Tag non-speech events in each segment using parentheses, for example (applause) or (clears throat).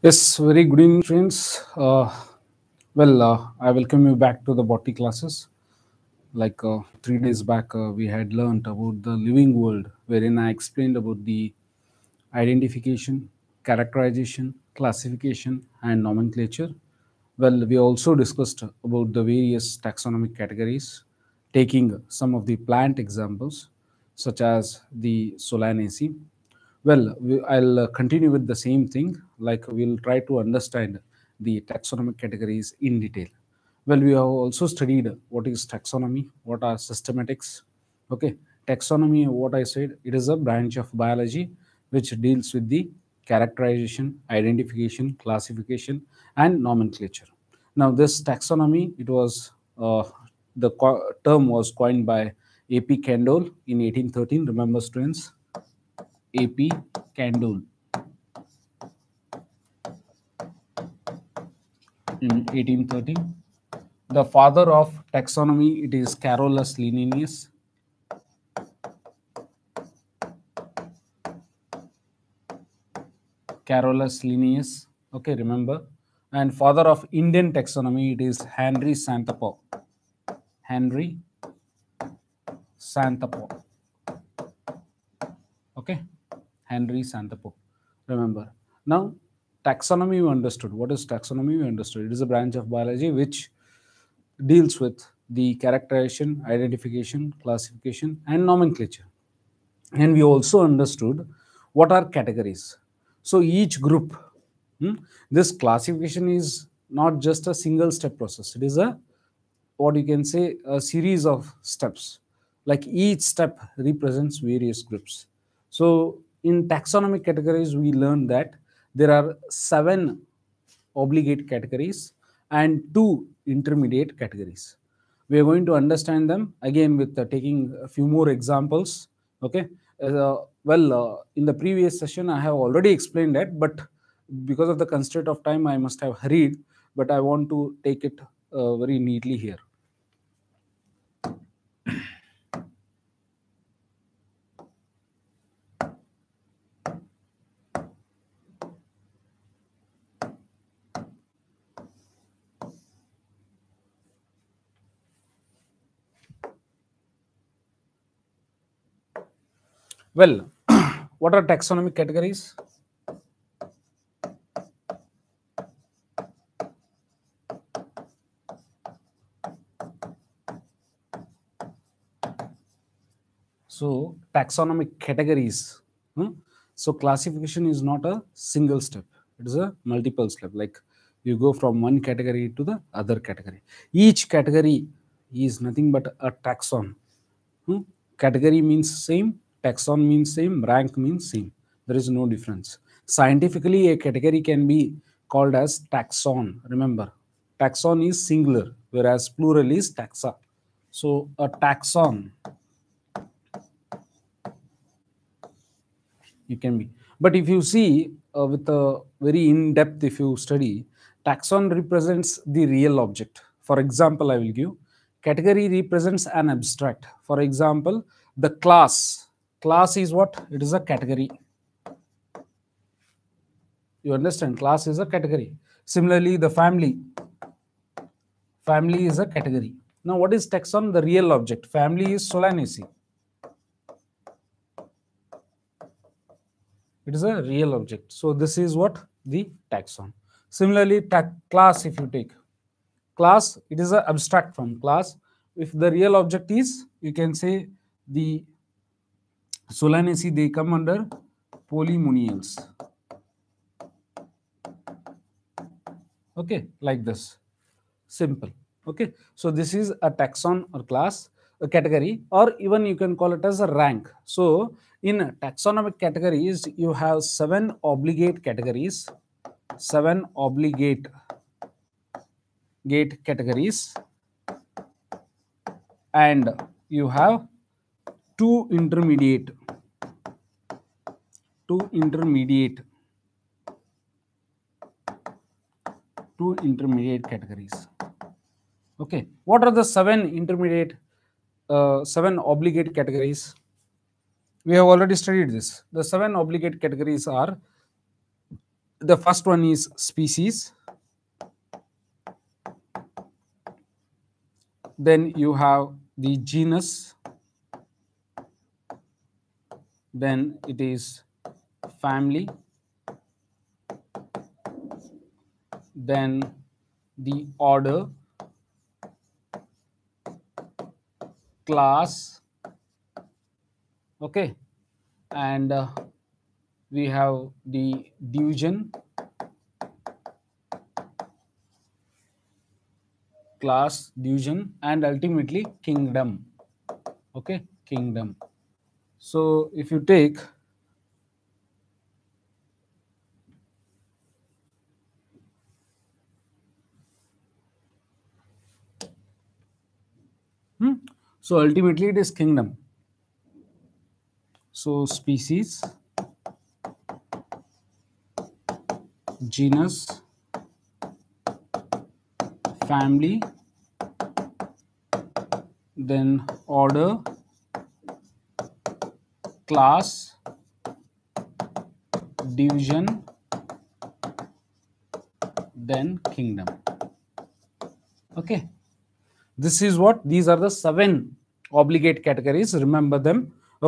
Yes, very good evening, friends. Uh, well, uh, I welcome you back to the botany classes. Like uh, three days back, uh, we had learned about the living world, wherein I explained about the identification, characterization, classification, and nomenclature. Well, we also discussed about the various taxonomic categories, taking some of the plant examples, such as the Solanaceae, well, we, I'll uh, continue with the same thing, like we'll try to understand the taxonomic categories in detail. Well, we have also studied what is taxonomy, what are systematics. Okay, taxonomy, what I said, it is a branch of biology which deals with the characterization, identification, classification, and nomenclature. Now, this taxonomy, it was uh, the term was coined by A.P. Kendall in 1813. Remember, students, AP Kandol in 1830. The father of taxonomy, it is Carolus Linnaeus. Carolus Linnaeus, okay, remember. And father of Indian taxonomy, it is Henry Santapo. Henry Santapo. Okay. Henry Santapo, Remember. Now, taxonomy you understood. What is taxonomy you understood? It is a branch of biology which deals with the characterization, identification, classification, and nomenclature. And we also understood what are categories. So each group, hmm, this classification is not just a single step process. It is a, what you can say, a series of steps. Like each step represents various groups. So in taxonomic categories, we learned that there are seven obligate categories and two intermediate categories. We are going to understand them again with uh, taking a few more examples. Okay. Uh, well, uh, in the previous session, I have already explained that, but because of the constraint of time, I must have hurried, but I want to take it uh, very neatly here. Well, (clears throat) what are taxonomic categories? So, taxonomic categories. Hmm? So, classification is not a single step, it is a multiple step. Like you go from one category to the other category. Each category is nothing but a taxon. Hmm? Category means same, taxon means same, rank means same. There is no difference. Scientifically, a category can be called as taxon. Remember, taxon is singular, whereas plural is taxa. So a taxon, you can be. But if you see uh, with a very in-depth, if you study, taxon represents the real object. For example, I will give, category represents an abstract. For example, the class class is what? It is a category. You understand? Class is a category. Similarly, the family. Family is a category. Now, what is taxon? The real object. Family is Solanaceae. It is a real object. So, this is what? The taxon. Similarly, ta class if you take. Class, it is a abstract from Class, if the real object is, you can say the Solanaceae, they come under polymonials. Okay, like this. Simple. Okay, so this is a taxon or class, a category, or even you can call it as a rank. So in taxonomic categories, you have seven obligate categories, seven obligate gate categories, and you have Two intermediate two intermediate two intermediate categories okay what are the seven intermediate uh, seven obligate categories we have already studied this the seven obligate categories are the first one is species then you have the genus then it is family, then the order, class, okay, and uh, we have the division class division and ultimately kingdom okay kingdom so if you take hmm? So ultimately it is kingdom. So species, genus, family, then order, class division then kingdom okay this is what these are the seven obligate categories remember them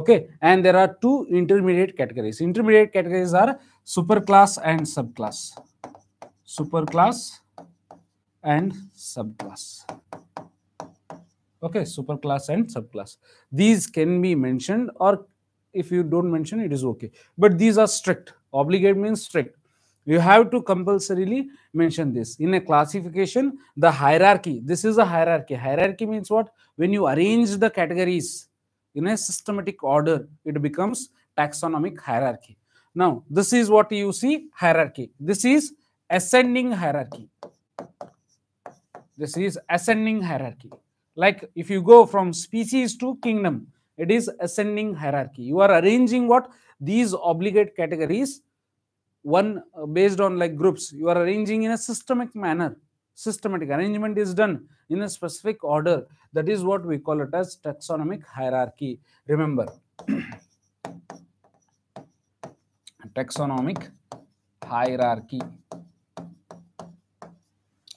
okay and there are two intermediate categories intermediate categories are superclass and subclass superclass and subclass okay superclass and subclass these can be mentioned or if you don't mention it is okay but these are strict obligate means strict you have to compulsorily mention this in a classification the hierarchy this is a hierarchy hierarchy means what when you arrange the categories in a systematic order it becomes taxonomic hierarchy now this is what you see hierarchy this is ascending hierarchy this is ascending hierarchy like if you go from species to kingdom it is ascending hierarchy. You are arranging what? These obligate categories, one uh, based on like groups. You are arranging in a systemic manner. Systematic arrangement is done in a specific order. That is what we call it as taxonomic hierarchy. Remember, (clears throat) taxonomic hierarchy.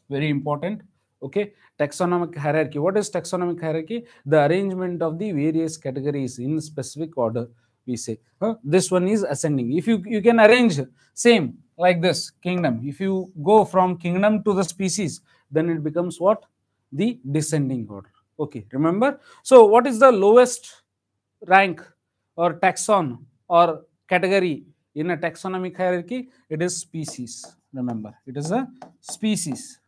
Very important okay taxonomic hierarchy. What is taxonomic hierarchy? The arrangement of the various categories in specific order, we say. Huh? This one is ascending. If you, you can arrange same like this, kingdom. If you go from kingdom to the species, then it becomes what? The descending order. Okay, remember? So, what is the lowest rank or taxon or category in a taxonomic hierarchy? It is species. Remember, it is a species.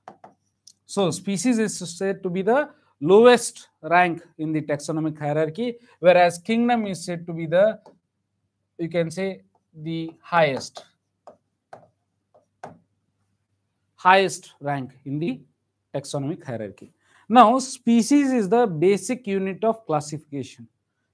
So species is said to be the lowest rank in the taxonomic hierarchy, whereas kingdom is said to be the, you can say, the highest, highest rank in the taxonomic hierarchy. Now, species is the basic unit of classification.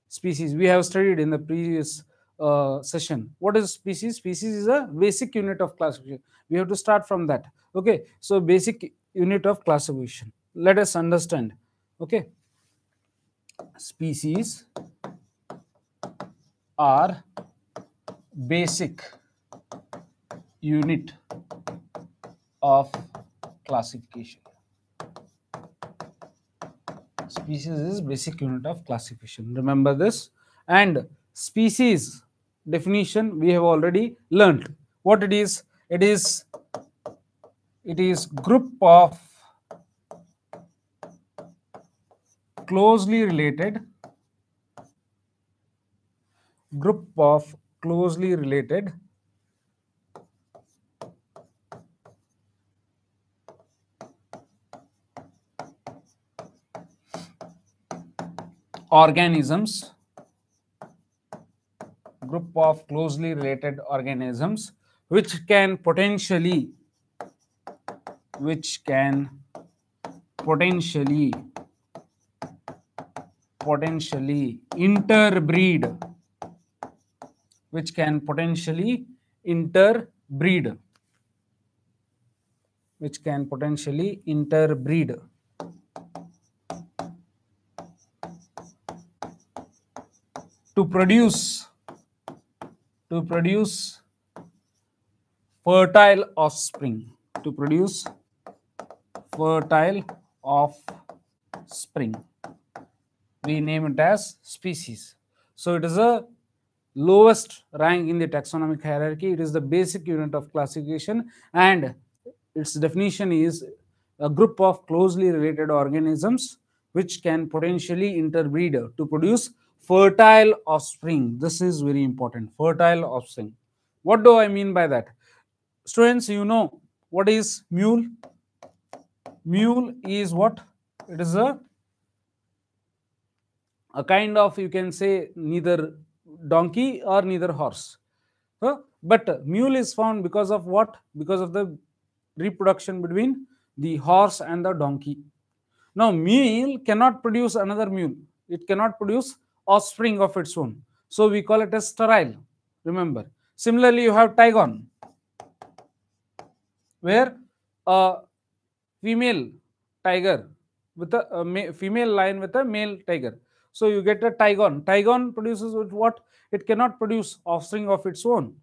Species, we have studied in the previous uh, session. What is species? Species is a basic unit of classification. We have to start from that. Okay, so basic unit of classification. Let us understand. Okay. Species are basic unit of classification. Species is basic unit of classification. Remember this. And species definition we have already learned. What it is? It is it is group of closely related group of closely related organisms group of closely related organisms which can potentially which can potentially potentially interbreed which can potentially interbreed which can potentially interbreed to produce to produce fertile offspring to produce fertile of spring, We name it as species. So it is a lowest rank in the taxonomic hierarchy. It is the basic unit of classification and its definition is a group of closely related organisms which can potentially interbreed to produce fertile offspring. This is very important, fertile offspring. What do I mean by that? Students, you know what is mule? mule is what? It is a, a kind of, you can say, neither donkey or neither horse. Huh? But mule is found because of what? Because of the reproduction between the horse and the donkey. Now, mule cannot produce another mule. It cannot produce offspring of its own. So, we call it a sterile. Remember. Similarly, you have tigon, where a uh, female tiger with a, uh, female lion with a male tiger. So you get a tigon. Tigon produces what? It cannot produce offspring of its own.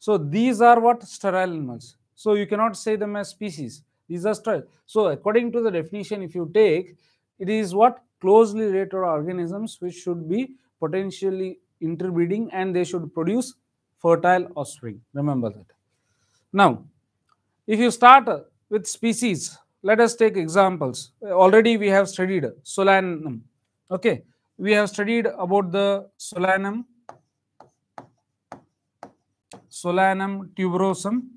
So these are what sterile animals. So you cannot say them as species. These are sterile. So according to the definition, if you take, it is what closely related organisms which should be potentially interbreeding and they should produce fertile offspring. Remember that. Now, if you start uh, with species, let us take examples. Already we have studied Solanum. Okay. We have studied about the Solanum, Solanum tuberosum.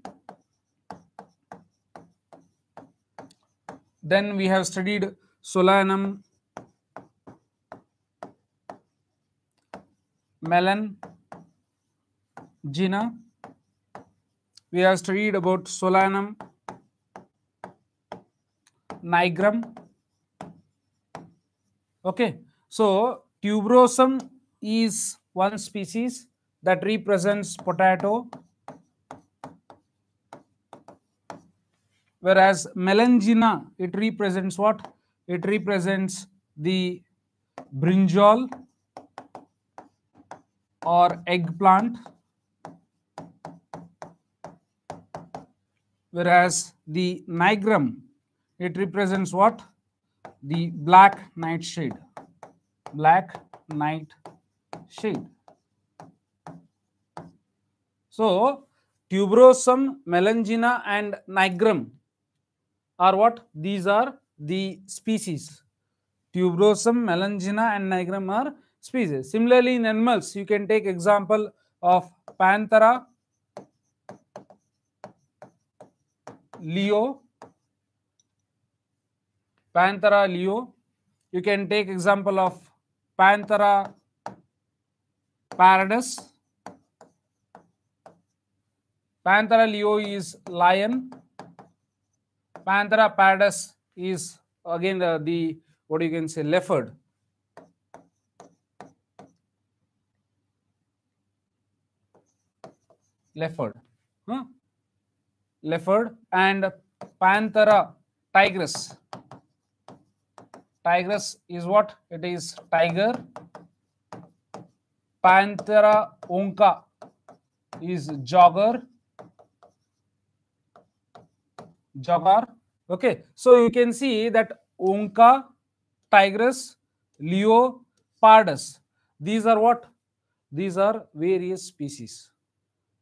Then we have studied Solanum melon gina. We have studied about Solanum nigrum. Okay. So, tuberosum is one species that represents potato, whereas melangina, it represents what? It represents the brinjal or eggplant, whereas the nigrum it represents what? The black nightshade. Black night shade. So, tuberosum, melangina and nigrum are what? These are the species. Tuberosum, melangina and nigrum are species. Similarly, in animals, you can take example of panthera, leo, Panthera leo. You can take example of Panthera paradis. Panthera leo is lion. Panthera paradis is again the, the what you can say leopard. leopard huh? Hmm? leopard and panthera tigress Tigress is what? It is tiger. Panthera onca is jogger. Jogger. Okay. So you can see that onca, tigress, leo, pardus. These are what? These are various species.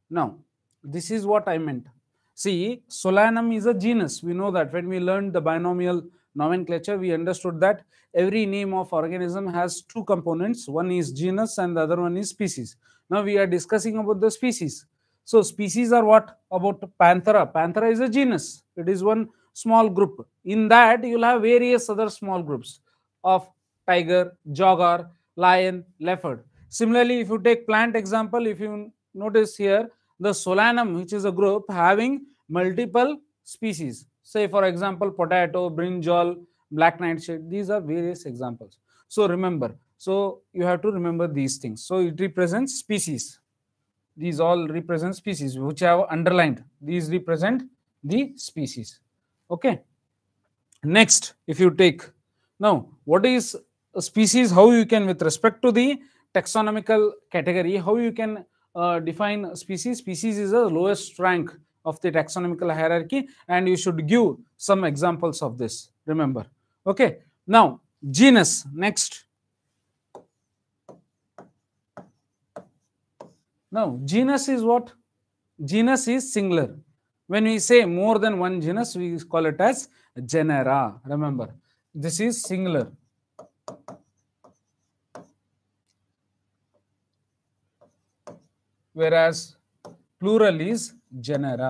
Now, this is what I meant. See, Solanum is a genus. We know that when we learned the binomial nomenclature, we understood that every name of organism has two components. One is genus and the other one is species. Now we are discussing about the species. So species are what? About Panthera. Panthera is a genus. It is one small group. In that, you'll have various other small groups of tiger, jaguar, lion, leopard. Similarly, if you take plant example, if you notice here, the Solanum, which is a group having multiple species. Say, for example, potato, brinjal, black nightshade. These are various examples. So remember, so you have to remember these things. So it represents species. These all represent species, which I have underlined. These represent the species. Okay. Next, if you take now, what is a species? How you can, with respect to the taxonomical category, how you can uh, define species? Species is the lowest rank of the taxonomical hierarchy and you should give some examples of this remember okay now genus next now genus is what genus is singular when we say more than one genus we call it as genera remember this is singular whereas plural is ಜನರ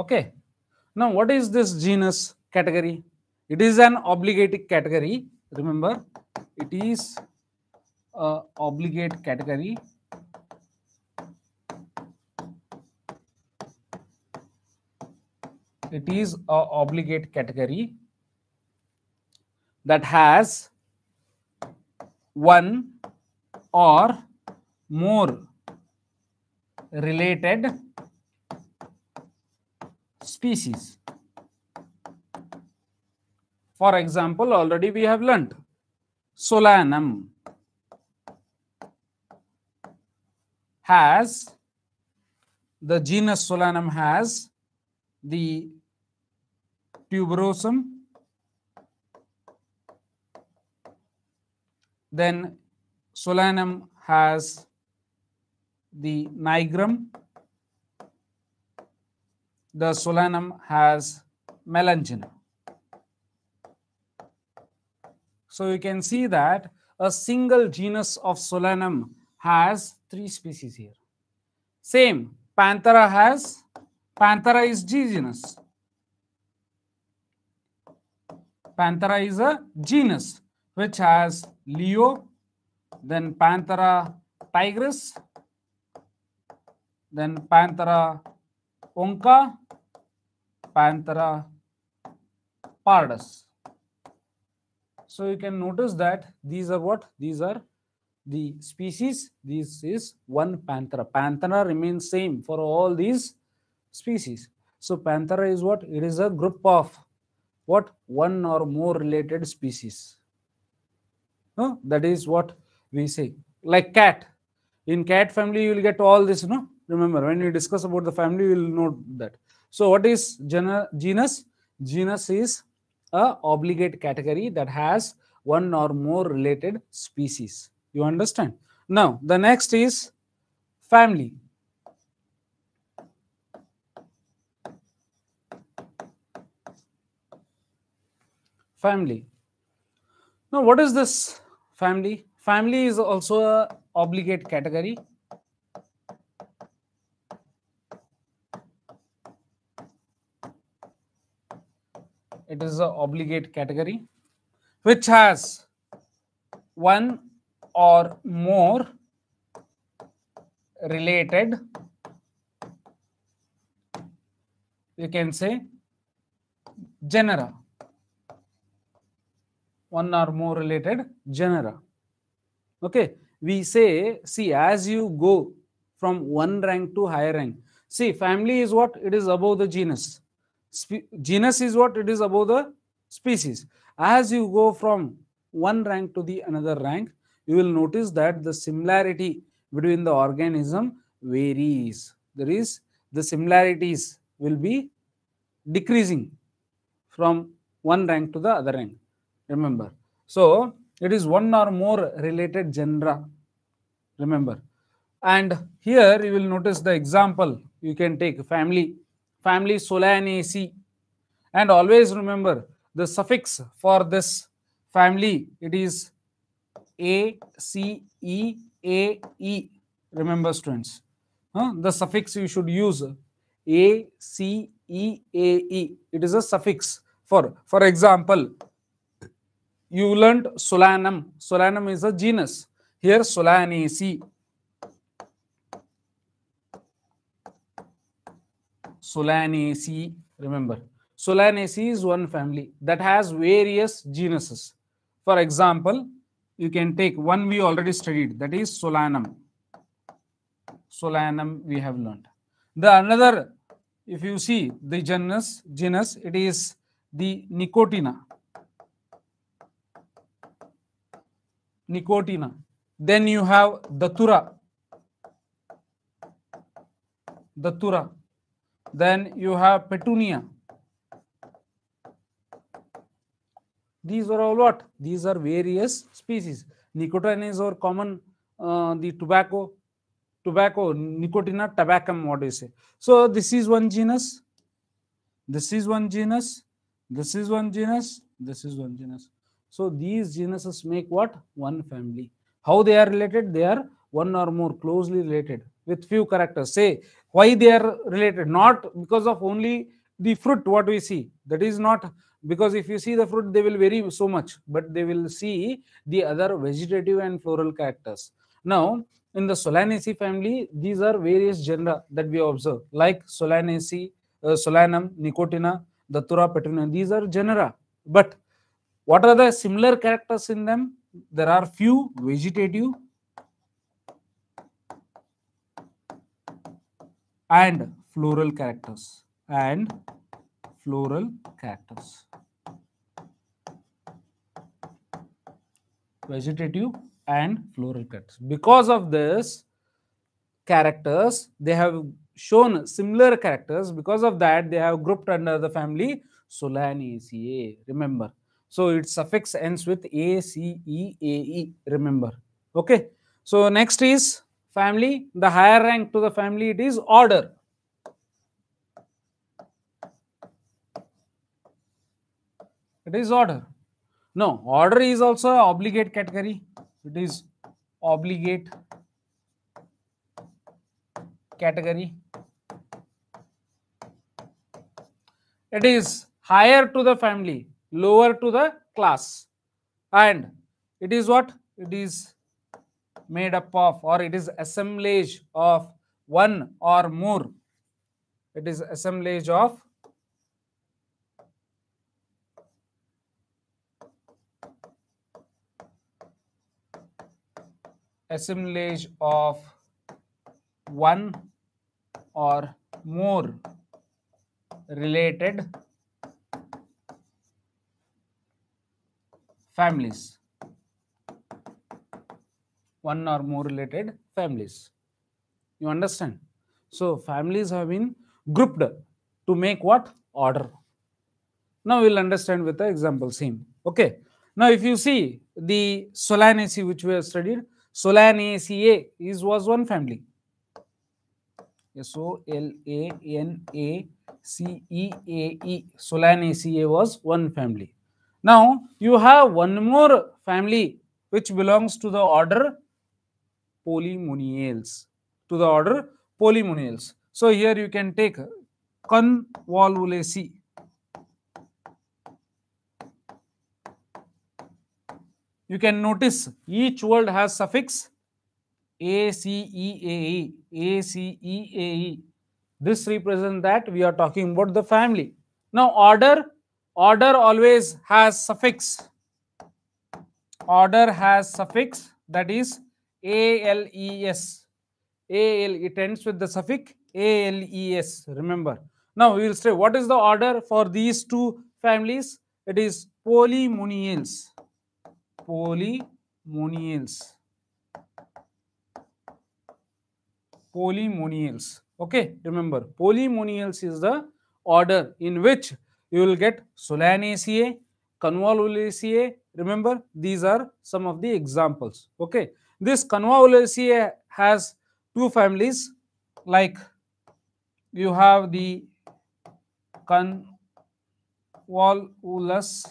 okay now what is this genus category it is an obligate category remember it is a obligate category it is a obligate category that has one or more related species. For example, already we have learnt Solanum has the genus Solanum has the tuberosum, then Solanum has the nigrum. The solanum has melangina. So you can see that a single genus of solanum has three species here. Same, Panthera has, Panthera is G genus. Panthera is a genus which has Leo, then Panthera tigris, then Panthera onca, Panthera pardus. So you can notice that these are what? These are the species. This is one Panthera. Panthera remains same for all these species. So Panthera is what? It is a group of what? One or more related species. Huh? That is what we say like cat in cat family you will get all this You know, remember when we discuss about the family you will note that so what is genus genus is a obligate category that has one or more related species you understand now the next is family family now what is this family Family is also a obligate category. It is a obligate category which has one or more related you can say genera one or more related genera Okay, we say, see, as you go from one rank to higher rank, see, family is what? It is above the genus. Spe genus is what? It is above the species. As you go from one rank to the another rank, you will notice that the similarity between the organism varies. There is the similarities will be decreasing from one rank to the other rank. Remember. So, it is one or more related genera. Remember. And here you will notice the example you can take family, family Solanaceae. And always remember the suffix for this family, it is A, C, E, A, E. Remember students, huh? the suffix you should use A, C, E, A, E. It is a suffix for, for example, you learned Solanum. Solanum is a genus. Here Solanaceae. Solanaceae, remember. Solanaceae is one family that has various genuses. For example, you can take one we already studied, that is Solanum. Solanum we have learned. The another, if you see the genus, genus, it is the Nicotina. nicotina. Then you have datura. Datura. Then you have petunia. These are all what? These are various species. Nicotina is our common uh, the tobacco, tobacco, nicotina, tabacum, what do you say? So this is one genus, this is one genus, this is one genus, this is one genus. So these genuses make what? One family. How they are related? They are one or more closely related with few characters. Say why they are related, not because of only the fruit what we see. That is not because if you see the fruit, they will vary so much, but they will see the other vegetative and floral characters. Now, in the Solanaceae family, these are various genera that we observe, like Solanaceae, uh, Solanum, Nicotina, Datura, Petunia. These are genera, but what are the similar characters in them? There are few vegetative and floral characters and floral characters. Vegetative and floral characters. Because of this characters, they have shown similar characters. Because of that, they have grouped under the family Solanaceae. Remember, so its suffix ends with A, C, E, A, E. Remember. Okay. So next is family. The higher rank to the family it is order. It is order. No, order is also obligate category. It is obligate category. It is higher to the family lower to the class and it is what it is made up of or it is assemblage of one or more it is assemblage of assemblage of one or more related families, one or more related families. You understand? So, families have been grouped to make what? Order. Now, we will understand with the example same. Okay. Now, if you see the Solanaceae which we have studied, Solanaceae is was one family. S O L A N A C E A E. Solanaceae was one family. Now, you have one more family which belongs to the order polymoniales, to the order polymoniales. So, here you can take convolvulaceae. You can notice each word has suffix ACEAE, ACEAE. This represents that we are talking about the family. Now, order order always has suffix order has suffix that is ales al it ends with the suffix ales remember now we will say what is the order for these two families it is polymonials polymonials polymonials okay remember polymonials is the order in which you will get solanaceae, convolvulaceae. Remember, these are some of the examples. Okay, this convolvulaceae has two families like you have the convolvulus,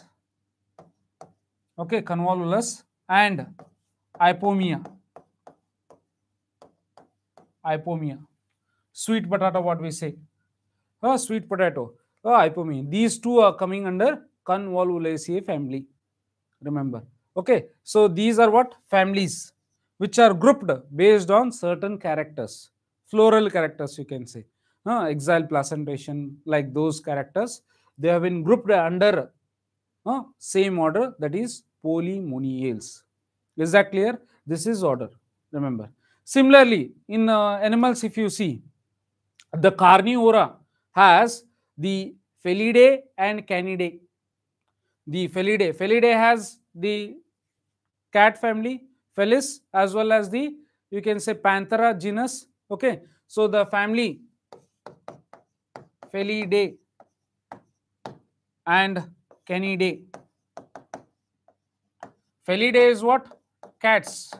okay, convolvulus and Ipomia. Ipomia, sweet potato, what we say, huh? sweet potato. Oh, these two are coming under convolvulaceae family. Remember. Okay. So these are what? Families which are grouped based on certain characters, floral characters you can say. Uh, exile placentation like those characters. They have been grouped under uh, same order that is polymoniales. Is that clear? This is order. Remember. Similarly, in uh, animals if you see, the carnivora has the Felidae and Canidae. The Felidae. Felidae has the cat family, Felis, as well as the, you can say, Panthera genus. Okay. So, the family Felidae and Canidae. Felidae is what? Cats.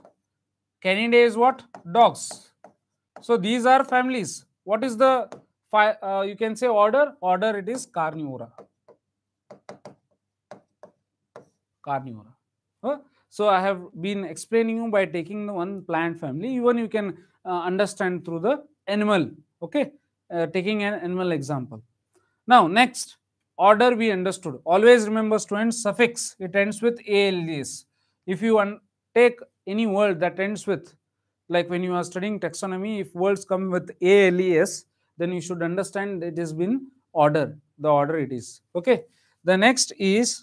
Canidae is what? Dogs. So, these are families. What is the uh, you can say order, order it is carnivora. Carnivora. Huh? So I have been explaining you by taking the one plant family, even you can uh, understand through the animal, okay? Uh, taking an animal example. Now next, order we understood. Always remember students, suffix, it ends with ALDs. If you take any word that ends with, like when you are studying taxonomy, if words come with ALES, then you should understand it has been order the order it is okay the next is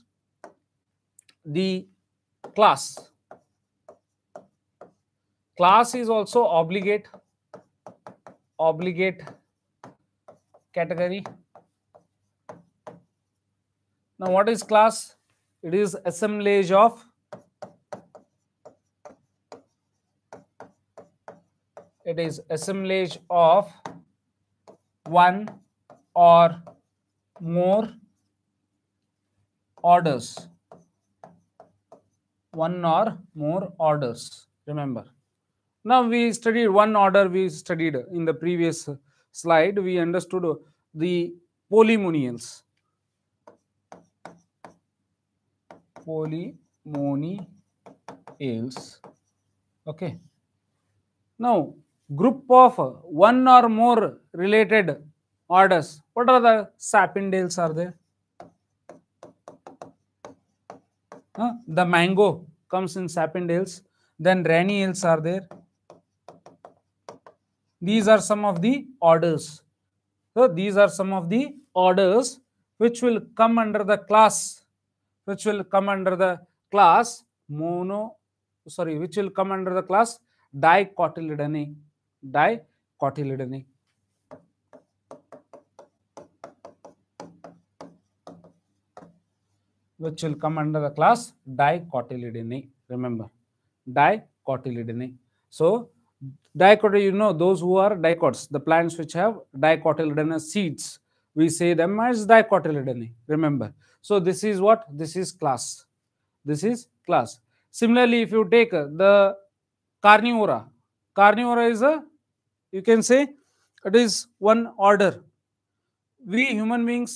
the class class is also obligate obligate category now what is class it is assemblage of it is assemblage of one or more orders. One or more orders, remember. Now we studied one order we studied in the previous slide. We understood the polynomials. Polynomials. Okay. Now group of one or more related orders. What are the sapindales are there? Huh? The mango comes in sapindales. Then raniales are there. These are some of the orders. So these are some of the orders which will come under the class, which will come under the class mono, sorry, which will come under the class dicotyledone dicotyledony. which will come under the class dicotyledony. Remember, dicotyledony. So, dicot, you know, those who are dicots, the plants which have dicotyledonous seeds, we say them as dicotyledony. Remember, so this is what? This is class. This is class. Similarly, if you take the carnivora, carnivora is a you can say it is one order. We human beings,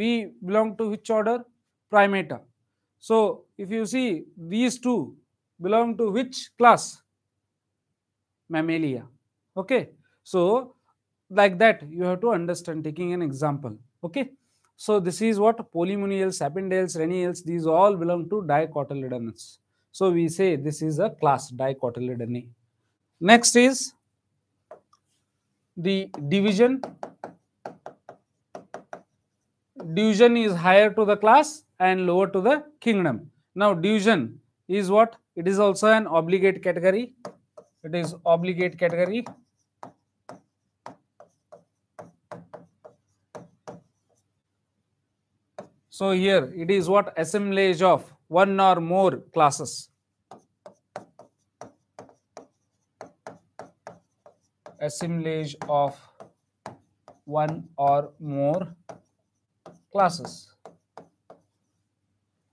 we belong to which order? Primata. So if you see these two belong to which class? Mammalia. Okay. So like that you have to understand taking an example. Okay. So this is what polymunials, sapindales, renials, these all belong to dicotyledons. So we say this is a class dicotyledony. Next is the division division is higher to the class and lower to the kingdom now division is what it is also an obligate category it is obligate category so here it is what assemblage of one or more classes assemblage of one or more classes.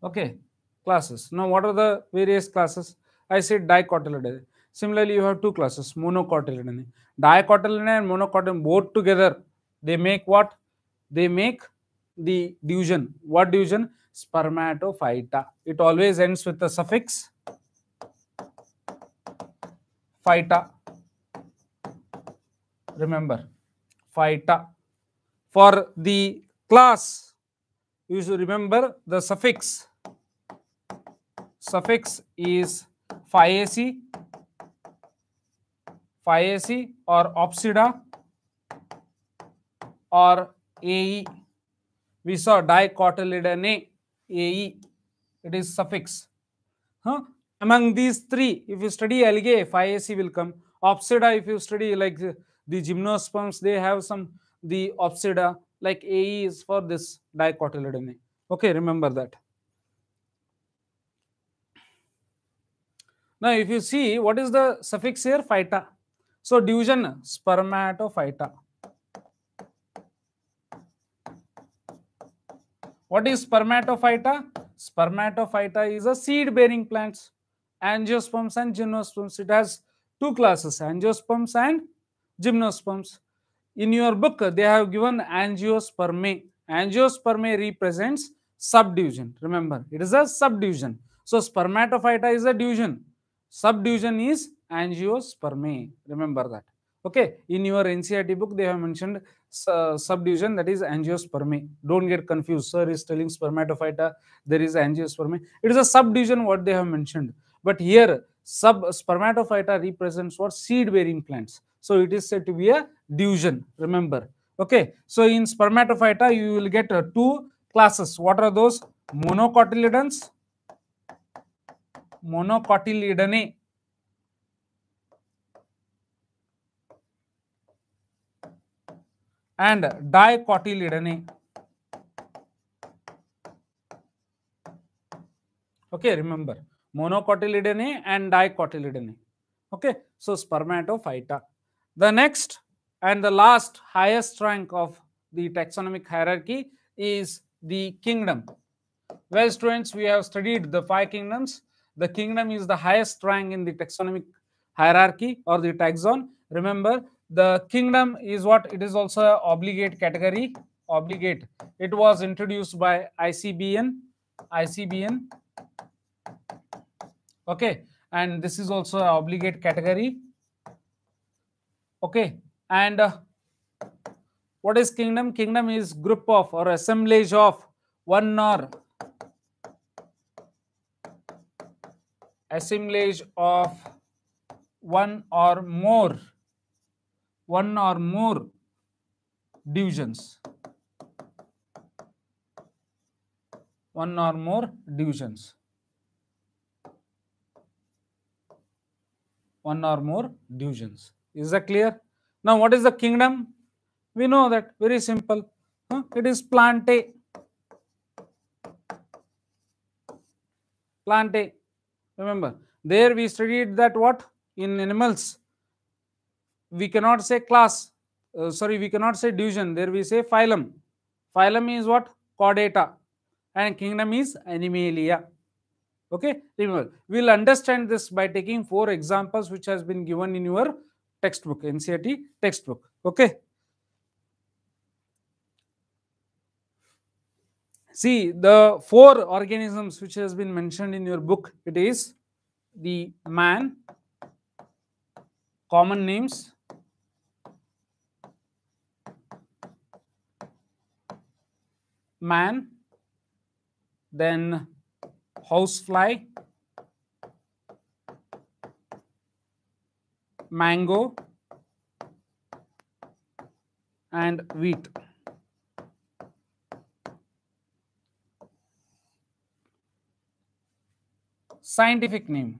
Okay, classes. Now, what are the various classes? I said dicotyledon. Similarly, you have two classes, monocotyledon. Dicotyledon and monocotyledon both together, they make what? They make the division. What division? Spermatophyta. It always ends with the suffix phyta remember phyta. For the class, you should remember the suffix. Suffix is phi phi or opsida or AE. We saw dicotyledone AE. It is suffix. Huh? Among these three, if you study algae, phi will come. Opsida, if you study like the gymnosperms they have some the opsida like ae is for this dicotyledone okay remember that now if you see what is the suffix here phyta so division spermatophyta What is spermatophyta? Spermatophyta is a seed-bearing plants. Angiosperms and gymnosperms. It has two classes, angiosperms and gymnosperms. In your book, they have given angiospermae. Angiospermae represents subdivision. Remember, it is a subdivision. So, spermatophyta is a division. Subdivision is angiospermae. Remember that. Okay. In your NCRT book, they have mentioned uh, subdivision that is angiospermae. Don't get confused. Sir is telling spermatophyta, there is angiospermae. It is a subdivision what they have mentioned. But here, sub spermatophyta represents what seed bearing plants. So it is said to be a division, remember. Okay, so in spermatophyta, you will get uh, two classes. What are those? Monocotyledons, monocotyledone. and dicotyledone. Okay, remember monocotyledone and dicotyledone. Okay, so spermatophyta. The next and the last highest rank of the taxonomic hierarchy is the kingdom. Well, students, we have studied the five kingdoms. The kingdom is the highest rank in the taxonomic hierarchy or the taxon. Remember, the kingdom is what it is also an obligate category. Obligate. It was introduced by ICBN. ICBN. Okay. And this is also an obligate category. Okay. And uh, what is kingdom? Kingdom is group of or assemblage of one or assemblage of one or more one or more divisions one or more divisions one or more divisions is that clear? Now, what is the kingdom? We know that very simple. Huh? It is plantae. Plantae. Remember, there we studied that what? In animals, we cannot say class. Uh, sorry, we cannot say division. There we say phylum. Phylum is what? Chordata. And kingdom is Animalia. Okay, remember, we'll understand this by taking four examples which has been given in your textbook, NCRT textbook. Okay. See the four organisms which has been mentioned in your book, it is the man, common names, man, then housefly, mango and wheat. Scientific name.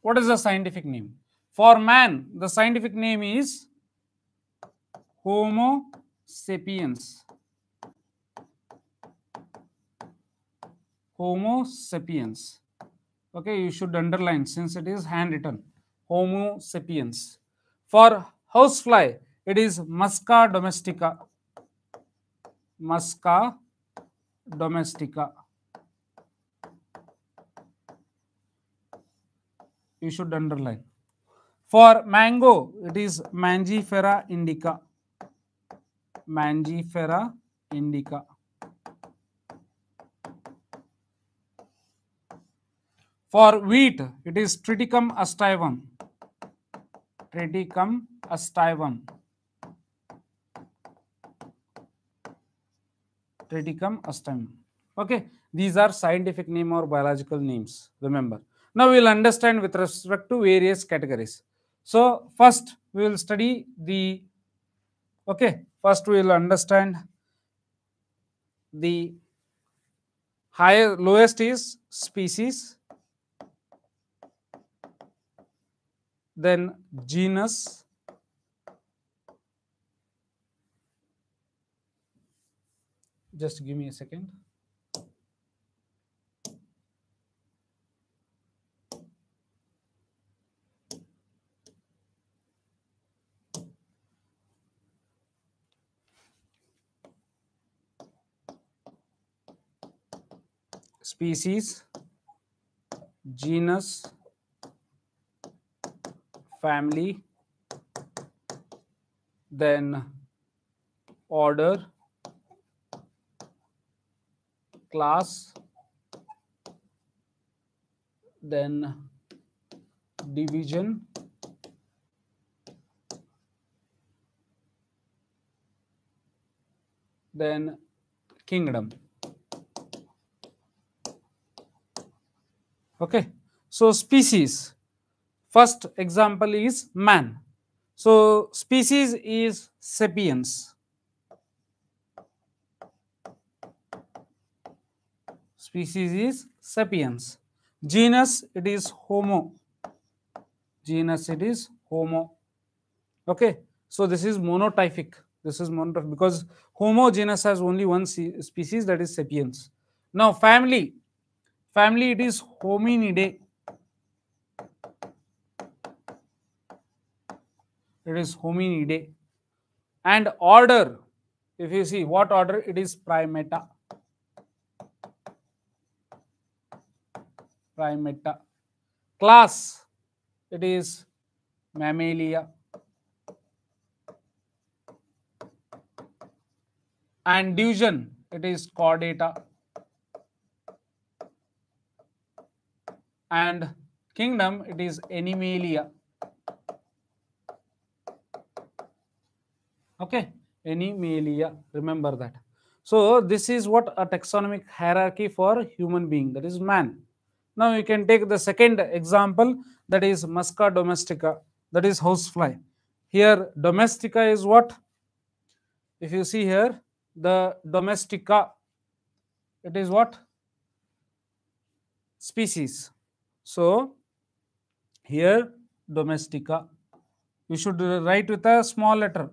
What is the scientific name? For man, the scientific name is Homo sapiens. Homo sapiens. Okay, you should underline since it is handwritten. Homo sapiens. For housefly, it is Musca domestica. Musca domestica. You should underline. For mango, it is Mangifera indica. Mangifera indica. For wheat, it is triticum astivum. Triticum astivum. Triticum astivum. Okay, these are scientific name or biological names. Remember. Now we will understand with respect to various categories. So first we will study the. Okay, first we will understand the higher lowest is species then genus just give me a second species genus family, then order, class, then division, then kingdom. Okay, so species First example is man. So, species is sapiens. Species is sapiens. Genus it is homo. Genus it is homo. Okay. So, this is monotypic. This is monotypic because homo genus has only one species that is sapiens. Now, family. Family it is hominidae. it is hominidae. And order, if you see what order, it is primata. Primata. Class, it is mammalia. And division, it is chordata. And kingdom, it is animalia. Okay, Any Animalia, remember that. So this is what a taxonomic hierarchy for human being, that is man. Now you can take the second example, that is Musca domestica, that is housefly. Here domestica is what? If you see here, the domestica, it is what? Species. So here domestica, you should write with a small letter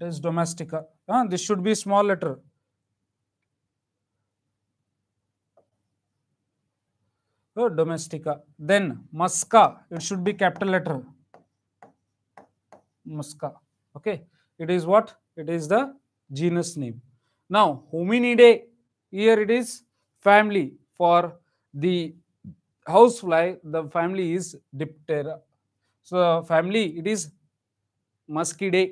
it is domestica uh, this should be small letter so oh, domestica then musca it should be capital letter musca okay it is what it is the genus name now hominidae here it is family for the housefly the family is diptera so family it is muscidae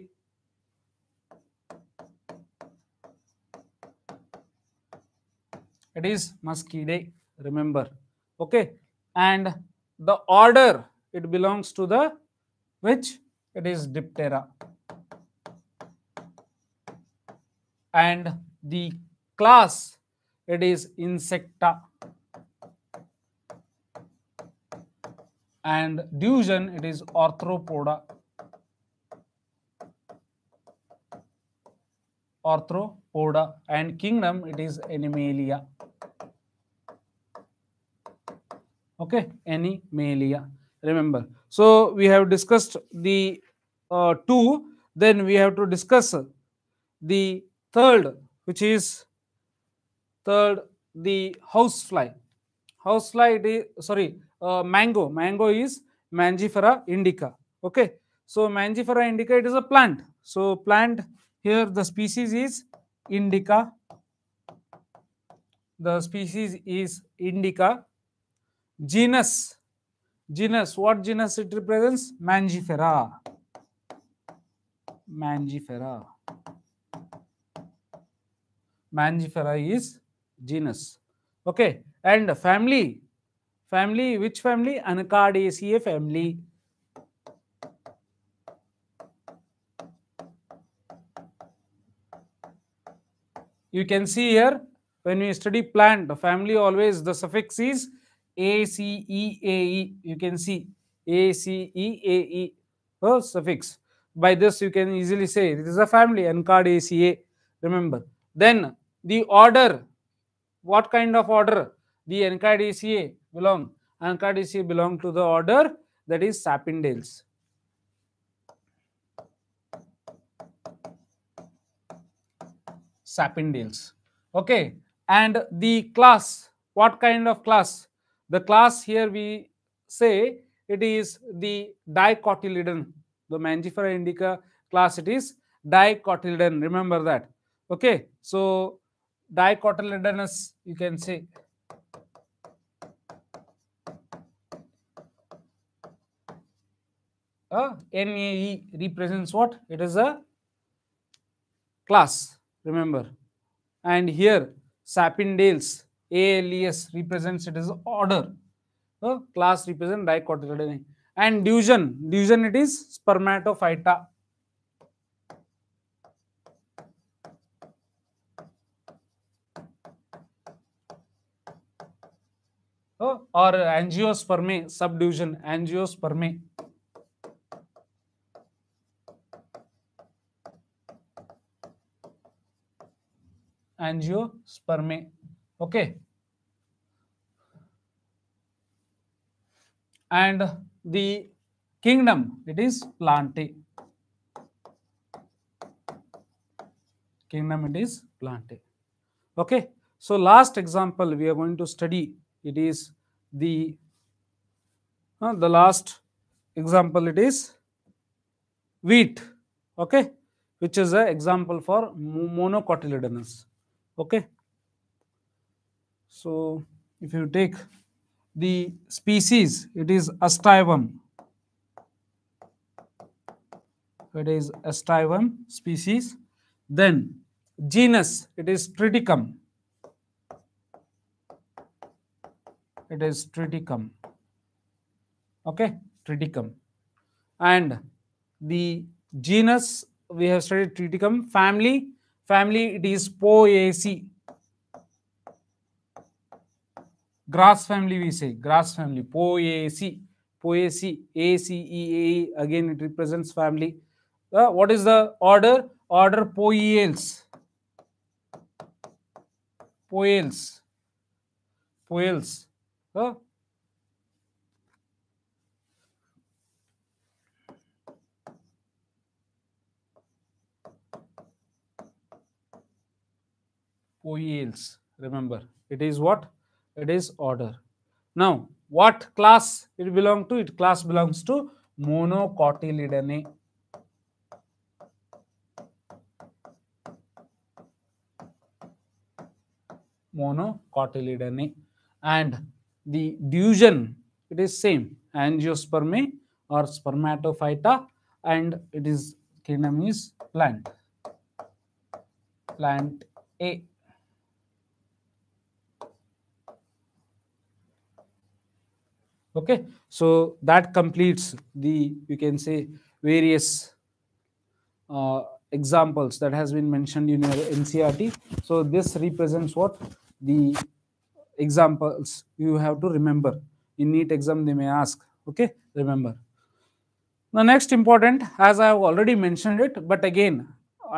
It is Muscidae, remember. Okay. And the order, it belongs to the which? It is Diptera. And the class, it is Insecta. And division, it is Arthropoda. orthopoda and kingdom it is animalia okay animalia remember so we have discussed the uh, two then we have to discuss the third which is third the housefly housefly it is sorry uh, mango mango is mangifera indica okay so mangifera indica it is a plant so plant here the species is indica. The species is indica. Genus. Genus. What genus it represents? Mangifera. Mangifera. Mangifera is genus. Okay. And family. Family, which family? Anacardiaceae family. You can see here when we study plant, the family always the suffix is A, C, E, A, E. You can see a c e a e. Oh, suffix. By this, you can easily say it is a family, a c a Remember. Then the order, what kind of order? The Encardaceae belong. Encardaceae belong to the order that is Sapindales. sapindales. Okay, and the class, what kind of class? The class here we say it is the dicotyledon, the Mangifera indica class it is dicotyledon, remember that. Okay, so dicotyledonous you can say uh, NAE represents what? It is a class remember. And here, sapindales, ALES represents it as order. class represents dicotyledone. And division division it is spermatophyta. or angiospermae subdivision angiospermae Angiosperm. Okay. And the kingdom, it is plantae. Kingdom, it is plantae. Okay. So last example we are going to study, it is the, uh, the last example, it is wheat. Okay which is an example for monocotyledonous okay so if you take the species it is Astivum. it is Astivum species then genus it is triticum it is triticum okay triticum and the genus we have studied triticum family family, it is Poaceae. Grass family we say, grass family, Poaceae. Poaceae, ACEAE, again it represents family. Uh, what is the order? Order Poales. Poales. Poales. Uh, OELs. Remember, it is what? It is order. Now, what class it belongs to? It class belongs to monocotyledone. Monocotyledone. And the division, it is same. Angiospermae or spermatophyta and it is kingdom is plant. Plant A. okay so that completes the you can say various uh, examples that has been mentioned in your ncrt so this represents what the examples you have to remember in neat exam they may ask okay remember the next important as i have already mentioned it but again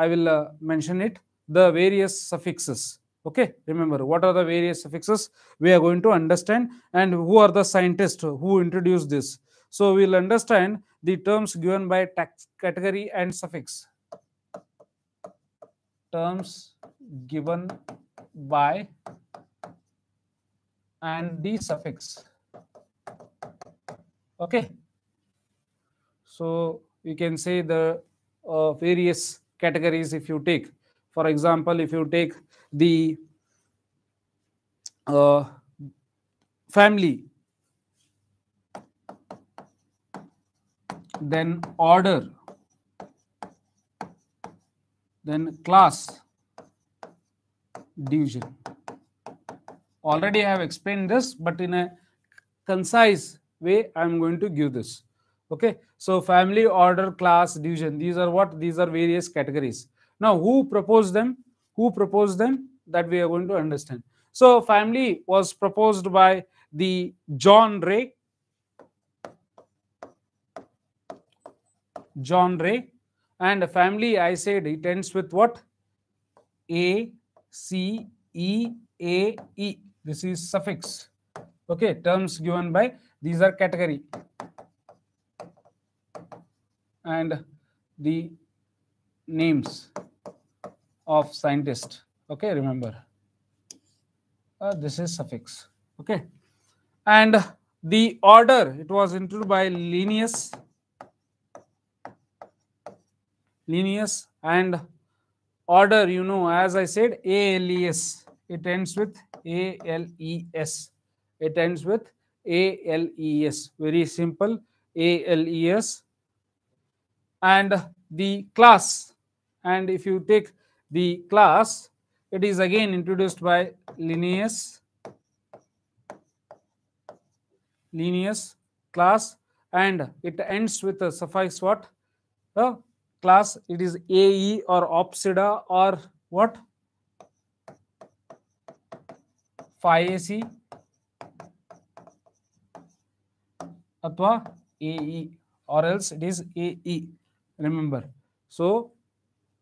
i will uh, mention it the various suffixes okay remember what are the various suffixes we are going to understand and who are the scientists who introduced this so we'll understand the terms given by tax category and suffix terms given by and the suffix okay so you can say the uh, various categories if you take for example, if you take the uh, family, then order, then class, division. Already I have explained this, but in a concise way, I am going to give this okay so family order class division these are what these are various categories now, who proposed them? Who proposed them? That we are going to understand. So, family was proposed by the John Ray. John Ray. And family, I said, it ends with what? A, C, E, A, E. This is suffix. Okay, terms given by, these are category. And the names of scientist. Okay, remember. Uh, this is suffix. Okay. And the order, it was introduced by Linnaeus. Linnaeus and order, you know, as I said, ALES. It ends with ALES. It ends with ALES. Very simple. ALES. And the class and if you take the class, it is again introduced by Linnaeus, Linnaeus class, and it ends with a suffix what? The class, it is AE or Opsida or what? Phi AC AE or else it is AE. Remember. So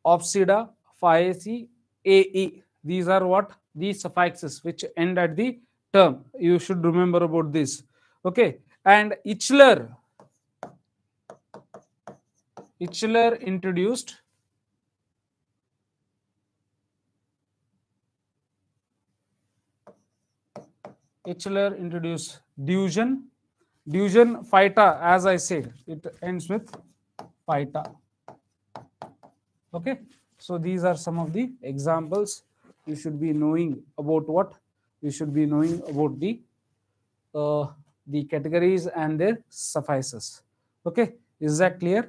opsida, phaesi, ae. These are what? The suffixes which end at the term. You should remember about this. Okay. And Ichler, Ichler introduced Ichler introduced Dusion. Dusion phyta, as I said, it ends with phyta okay so these are some of the examples you should be knowing about what you should be knowing about the uh, the categories and their suffices okay is that clear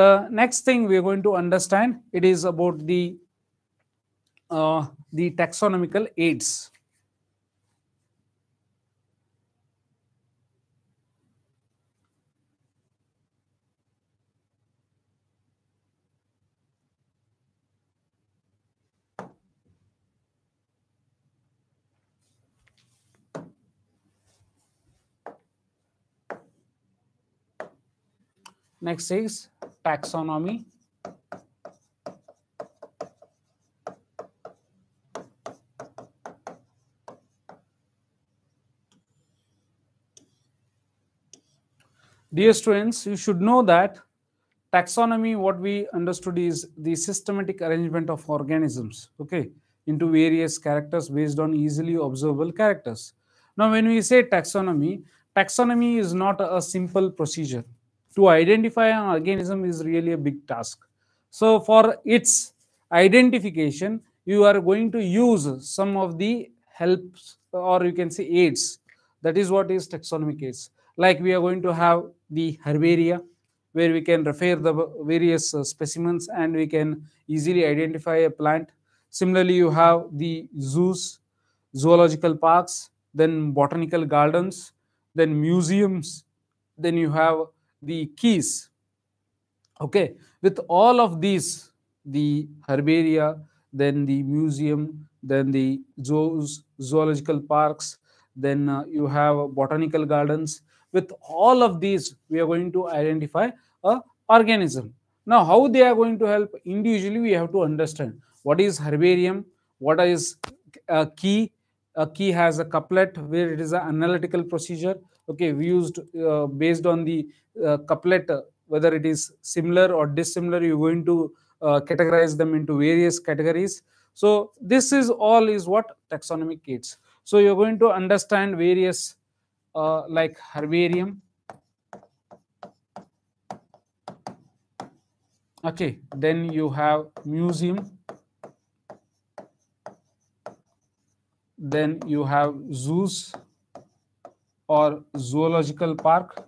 the next thing we are going to understand it is about the uh, the taxonomical aids Next is taxonomy. Dear students, you should know that taxonomy, what we understood is the systematic arrangement of organisms, okay, into various characters based on easily observable characters. Now, when we say taxonomy, taxonomy is not a simple procedure to identify an organism is really a big task. So for its identification, you are going to use some of the helps or you can say aids. That is what is taxonomic aids. Like we are going to have the herbaria where we can refer the various uh, specimens and we can easily identify a plant. Similarly, you have the zoos, zoological parks, then botanical gardens, then museums, then you have the keys. Okay, with all of these, the herbaria, then the museum, then the zoos, zoological parks, then uh, you have botanical gardens. With all of these, we are going to identify a organism. Now, how they are going to help individually, we have to understand what is herbarium, what is a uh, key. A key has a couplet where it is an analytical procedure okay we used uh, based on the uh, couplet uh, whether it is similar or dissimilar you're going to uh, categorize them into various categories so this is all is what taxonomic aids so you're going to understand various uh, like herbarium okay then you have museum then you have zoos or zoological park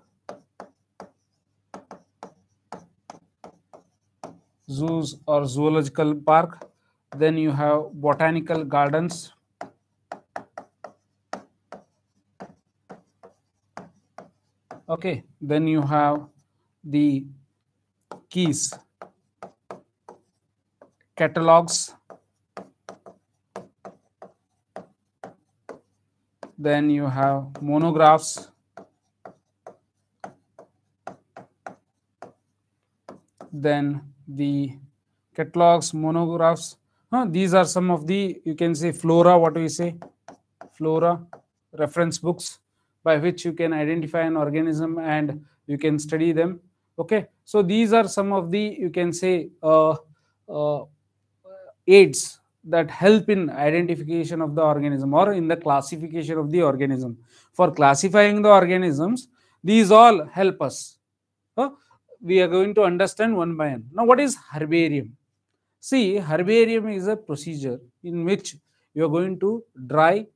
zoos or zoological park then you have botanical gardens okay then you have the keys catalogs Then you have monographs. Then the catalogs, monographs. Huh? These are some of the, you can say flora, what do we say? Flora, reference books by which you can identify an organism and you can study them. Okay, so these are some of the, you can say, uh, uh, aids that help in identification of the organism or in the classification of the organism. For classifying the organisms, these all help us. So we are going to understand one by one. Now, what is herbarium? See, herbarium is a procedure in which you are going to dry,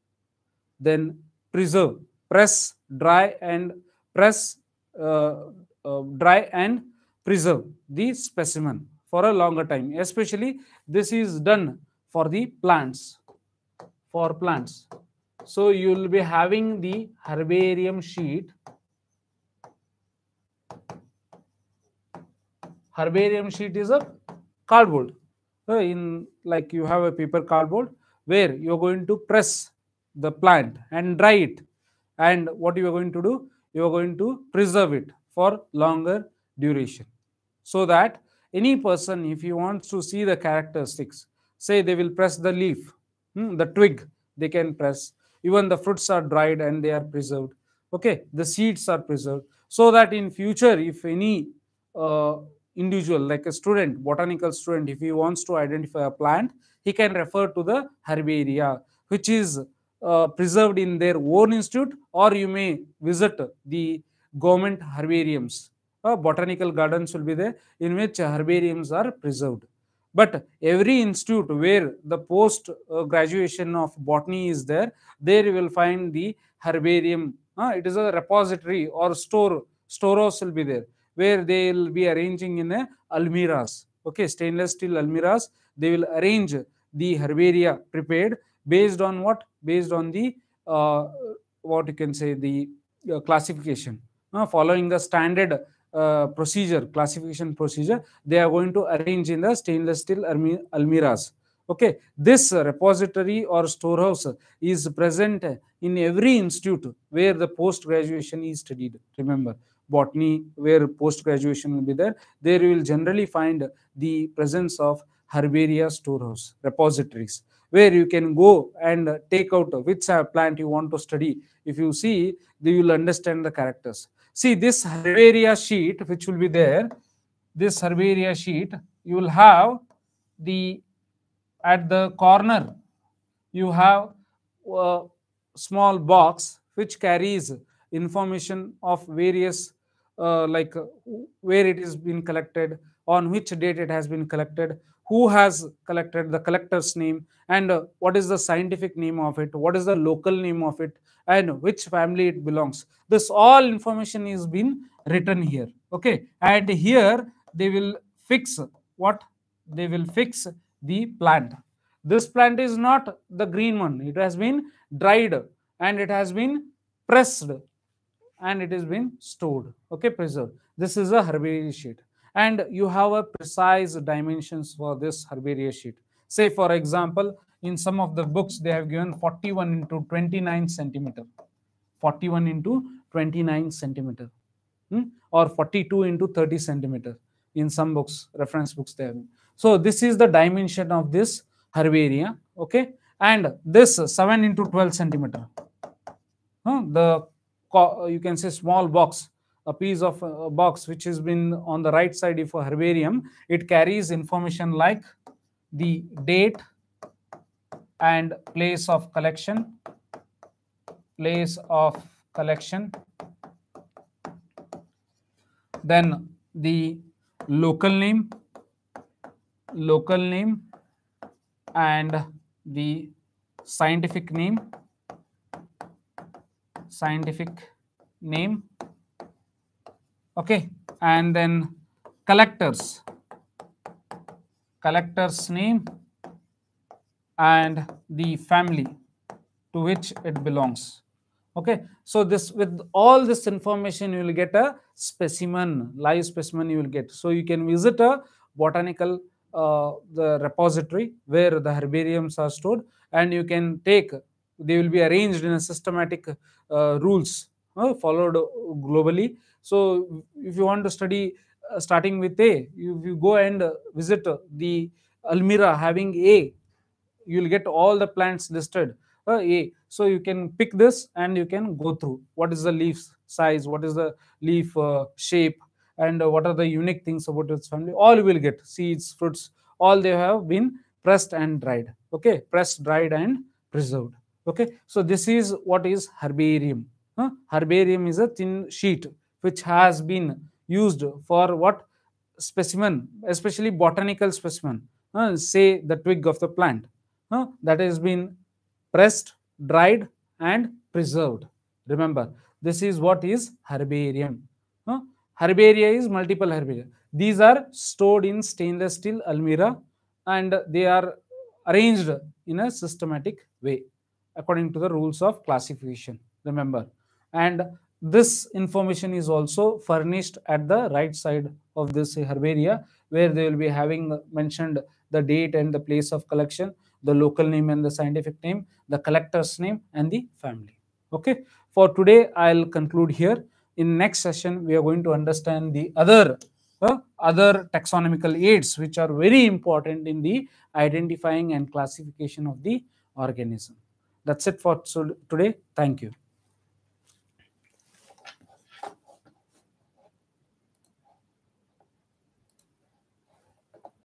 then preserve, press, dry, and press, uh, uh, dry, and preserve the specimen for a longer time. Especially, this is done for the plants for plants so you will be having the herbarium sheet herbarium sheet is a cardboard so in like you have a paper cardboard where you're going to press the plant and dry it and what you are going to do you are going to preserve it for longer duration so that any person if he wants to see the characteristics say they will press the leaf hmm, the twig they can press even the fruits are dried and they are preserved okay the seeds are preserved so that in future if any uh, individual like a student botanical student if he wants to identify a plant he can refer to the herbaria which is uh, preserved in their own institute or you may visit the government herbariums uh, botanical gardens will be there in which herbariums are preserved but every institute where the post uh, graduation of botany is there, there you will find the herbarium. Uh, it is a repository or store. Storehouse will be there where they will be arranging in a uh, almiras. Okay, stainless steel almiras. They will arrange the herbaria prepared based on what? Based on the uh, what you can say the uh, classification uh, following the standard uh, procedure, classification procedure, they are going to arrange in the stainless steel almiras. Okay, this repository or storehouse is present in every institute where the post graduation is studied. Remember, botany, where post graduation will be there, there you will generally find the presence of herbaria storehouse repositories where you can go and take out which uh, plant you want to study. If you see, you will understand the characters. See this herbaria sheet, which will be there, this herbaria sheet, you will have the, at the corner, you have a small box which carries information of various, uh, like where it is been collected, on which date it has been collected, who has collected the collector's name and uh, what is the scientific name of it what is the local name of it and which family it belongs. This all information is been written here. Okay. And here they will fix what? They will fix the plant. This plant is not the green one. It has been dried and it has been pressed and it has been stored. Okay, preserved. This is a herbaria sheet. And you have a precise dimensions for this herbaria sheet. Say, for example, in some of the books they have given 41 into 29 centimeter 41 into 29 centimeter hmm? or 42 into 30 centimeter in some books reference books they have so this is the dimension of this herbaria okay and this 7 into 12 centimeter huh? the you can say small box a piece of a box which has been on the right side of a herbarium it carries information like the date and place of collection, place of collection. Then the local name, local name and the scientific name, scientific name. Okay, and then collectors, collectors name and the family to which it belongs okay so this with all this information you will get a specimen live specimen you will get so you can visit a botanical uh, the repository where the herbariums are stored and you can take they will be arranged in a systematic uh, rules uh, followed globally so if you want to study uh, starting with a you, you go and visit the almira having a you will get all the plants listed uh, a so you can pick this and you can go through what is the leaf size what is the leaf uh, shape and uh, what are the unique things about its family all you will get seeds fruits all they have been pressed and dried okay pressed dried and preserved okay so this is what is herbarium herbarium is a thin sheet which has been used for what specimen especially botanical specimen uh, say the twig of the plant that has been pressed, dried and preserved. Remember, this is what is herbarium. Herbaria is multiple herbaria. These are stored in stainless steel almirah and they are arranged in a systematic way according to the rules of classification. Remember, and this information is also furnished at the right side of this herbaria where they will be having mentioned the date and the place of collection the local name and the scientific name, the collector's name and the family. Okay. For today, I'll conclude here. In next session, we are going to understand the other uh, other taxonomical aids which are very important in the identifying and classification of the organism. That's it for today. Thank you.